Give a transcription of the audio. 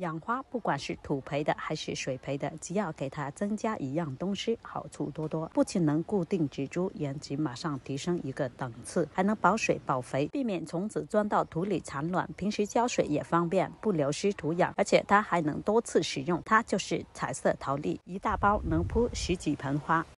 养花不管是土培的还是水培的，只要给它增加一样东西，好处多多。不仅能固定植株，颜值马上提升一个档次，还能保水保肥，避免虫子钻到土里产卵。平时浇水也方便，不流失土壤，而且它还能多次使用。它就是彩色陶粒，一大包能铺十几盆花。